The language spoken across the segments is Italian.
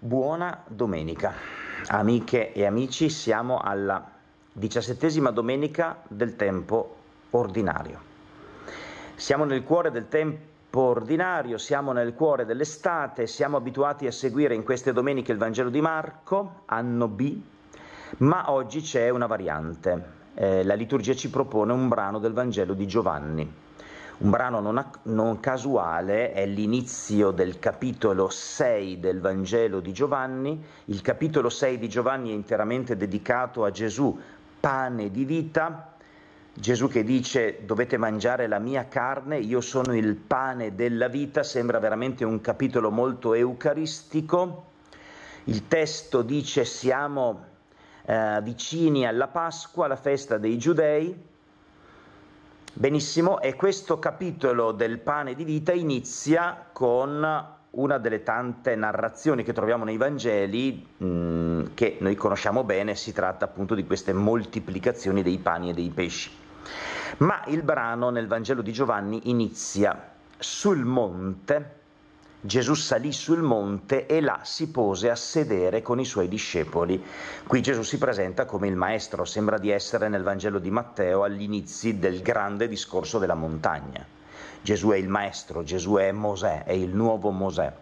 Buona domenica, amiche e amici, siamo alla diciassettesima domenica del tempo ordinario. Siamo nel cuore del tempo ordinario, siamo nel cuore dell'estate, siamo abituati a seguire in queste domeniche il Vangelo di Marco, anno B, ma oggi c'è una variante. Eh, la liturgia ci propone un brano del Vangelo di Giovanni. Un brano non, a, non casuale è l'inizio del capitolo 6 del Vangelo di Giovanni. Il capitolo 6 di Giovanni è interamente dedicato a Gesù, pane di vita. Gesù che dice dovete mangiare la mia carne, io sono il pane della vita, sembra veramente un capitolo molto eucaristico. Il testo dice siamo eh, vicini alla Pasqua, la festa dei giudei, Benissimo, e questo capitolo del pane di vita inizia con una delle tante narrazioni che troviamo nei Vangeli, mh, mm, che noi conosciamo bene, si tratta appunto di queste moltiplicazioni dei pani e dei pesci. Ma il brano nel Vangelo di Giovanni inizia sul monte Gesù salì sul monte e là si pose a sedere con i suoi discepoli. Qui Gesù si presenta come il maestro, sembra di essere nel Vangelo di Matteo all'inizio del grande discorso della montagna. Gesù è il maestro, Gesù è Mosè, è il nuovo Mosè.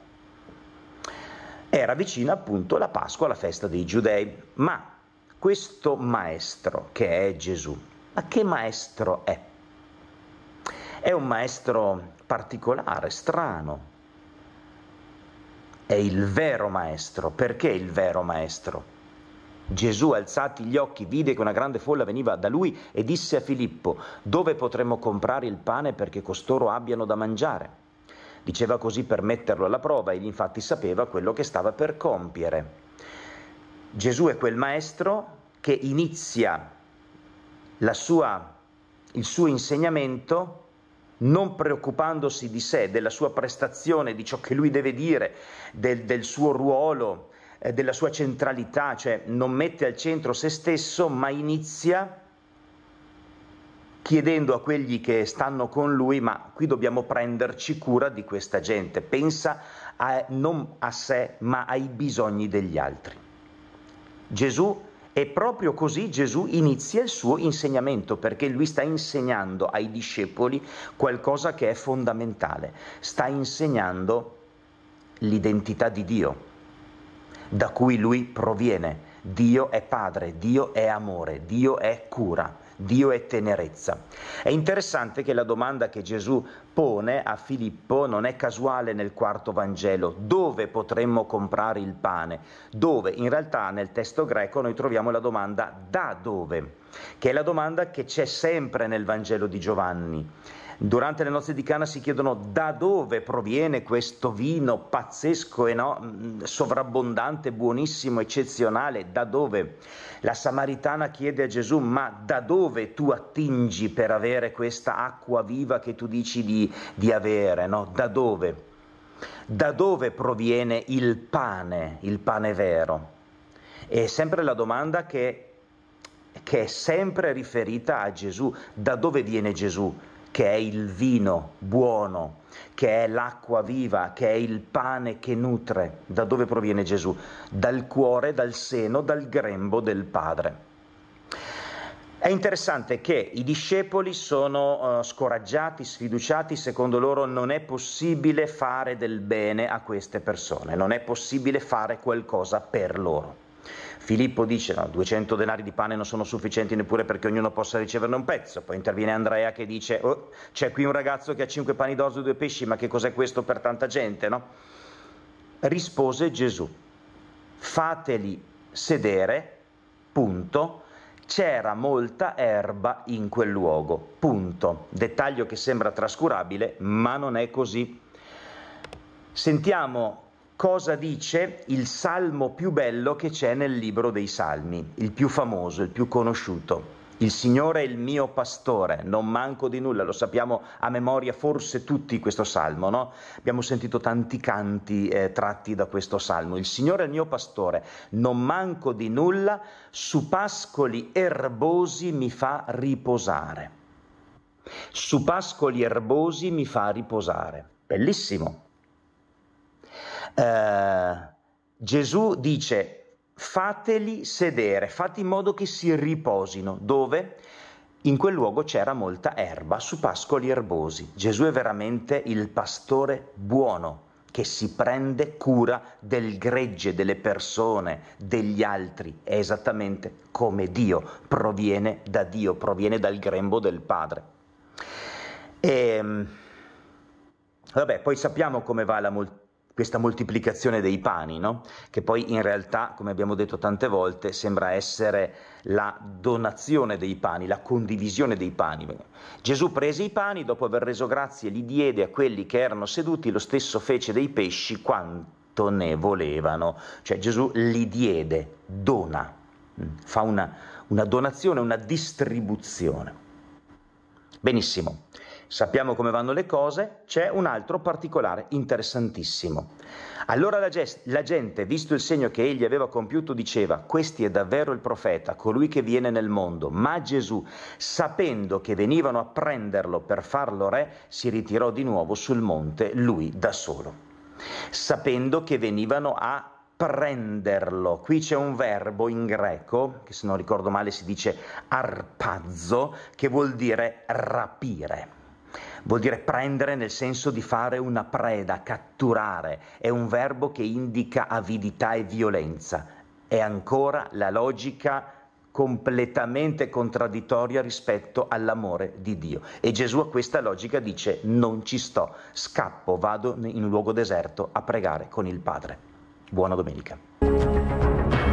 Era vicina appunto la Pasqua, la festa dei giudei, ma questo maestro che è Gesù, ma che maestro è? È un maestro particolare, strano, è il vero maestro. Perché il vero maestro? Gesù, alzati gli occhi, vide che una grande folla veniva da lui e disse a Filippo, dove potremmo comprare il pane perché costoro abbiano da mangiare? Diceva così per metterlo alla prova ed infatti sapeva quello che stava per compiere. Gesù è quel maestro che inizia sua, il suo insegnamento non preoccupandosi di sé, della sua prestazione, di ciò che lui deve dire, del, del suo ruolo, eh, della sua centralità, cioè non mette al centro se stesso, ma inizia chiedendo a quelli che stanno con lui, ma qui dobbiamo prenderci cura di questa gente, pensa a, non a sé, ma ai bisogni degli altri. Gesù e proprio così Gesù inizia il suo insegnamento, perché lui sta insegnando ai discepoli qualcosa che è fondamentale, sta insegnando l'identità di Dio, da cui lui proviene. Dio è padre, Dio è amore, Dio è cura. Dio è tenerezza. È interessante che la domanda che Gesù pone a Filippo non è casuale nel quarto Vangelo, dove potremmo comprare il pane? Dove? In realtà nel testo greco noi troviamo la domanda da dove, che è la domanda che c'è sempre nel Vangelo di Giovanni. Durante le nozze di Cana si chiedono da dove proviene questo vino pazzesco e no? sovrabbondante, buonissimo, eccezionale, da dove? La Samaritana chiede a Gesù, ma da dove tu attingi per avere questa acqua viva che tu dici di, di avere? No? Da dove? Da dove proviene il pane, il pane vero? È sempre la domanda che, che è sempre riferita a Gesù, da dove viene Gesù? che è il vino buono, che è l'acqua viva, che è il pane che nutre. Da dove proviene Gesù? Dal cuore, dal seno, dal grembo del Padre. È interessante che i discepoli sono uh, scoraggiati, sfiduciati, secondo loro non è possibile fare del bene a queste persone, non è possibile fare qualcosa per loro. Filippo dice no, 200 denari di pane non sono sufficienti neppure perché ognuno possa riceverne un pezzo, poi interviene Andrea che dice oh, c'è qui un ragazzo che ha 5 pani d'osso e 2 pesci, ma che cos'è questo per tanta gente? No? Rispose Gesù, fateli sedere, punto, c'era molta erba in quel luogo, punto. Dettaglio che sembra trascurabile, ma non è così. Sentiamo cosa dice il salmo più bello che c'è nel libro dei salmi, il più famoso, il più conosciuto. Il Signore è il mio pastore, non manco di nulla, lo sappiamo a memoria forse tutti questo salmo, no? Abbiamo sentito tanti canti eh, tratti da questo salmo. Il Signore è il mio pastore, non manco di nulla, su pascoli erbosi mi fa riposare. Su pascoli erbosi mi fa riposare. Bellissimo eh, Gesù dice fateli sedere, fate in modo che si riposino. Dove? In quel luogo c'era molta erba su pascoli erbosi. Gesù è veramente il pastore buono che si prende cura del gregge, delle persone, degli altri. È esattamente come Dio, proviene da Dio, proviene dal grembo del Padre. E, ehm, vabbè, poi sappiamo come va la moltitudine questa moltiplicazione dei pani, no? che poi in realtà, come abbiamo detto tante volte, sembra essere la donazione dei pani, la condivisione dei pani. Gesù prese i pani, dopo aver reso grazie, li diede a quelli che erano seduti, lo stesso fece dei pesci quanto ne volevano, cioè Gesù li diede, dona, mm, fa una, una donazione, una distribuzione. Benissimo sappiamo come vanno le cose, c'è un altro particolare interessantissimo. Allora la, gest- la, gente, visto il segno che egli aveva compiuto, diceva, questi è davvero il profeta, colui che viene nel mondo. Ma Gesù, sapendo che venivano a prenderlo per farlo re, si ritirò di nuovo sul monte, lui da solo. Sapendo che venivano a prenderlo. Qui c'è un verbo in greco, che se non ricordo male si dice arpazzo, che vuol dire rapire vuol dire prendere nel senso di fare una preda, catturare, è un verbo che indica avidità e violenza, è ancora la logica completamente contraddittoria rispetto all'amore di Dio. E Gesù a questa logica dice non ci sto, scappo, vado in un luogo deserto a pregare con il Padre. Buona domenica.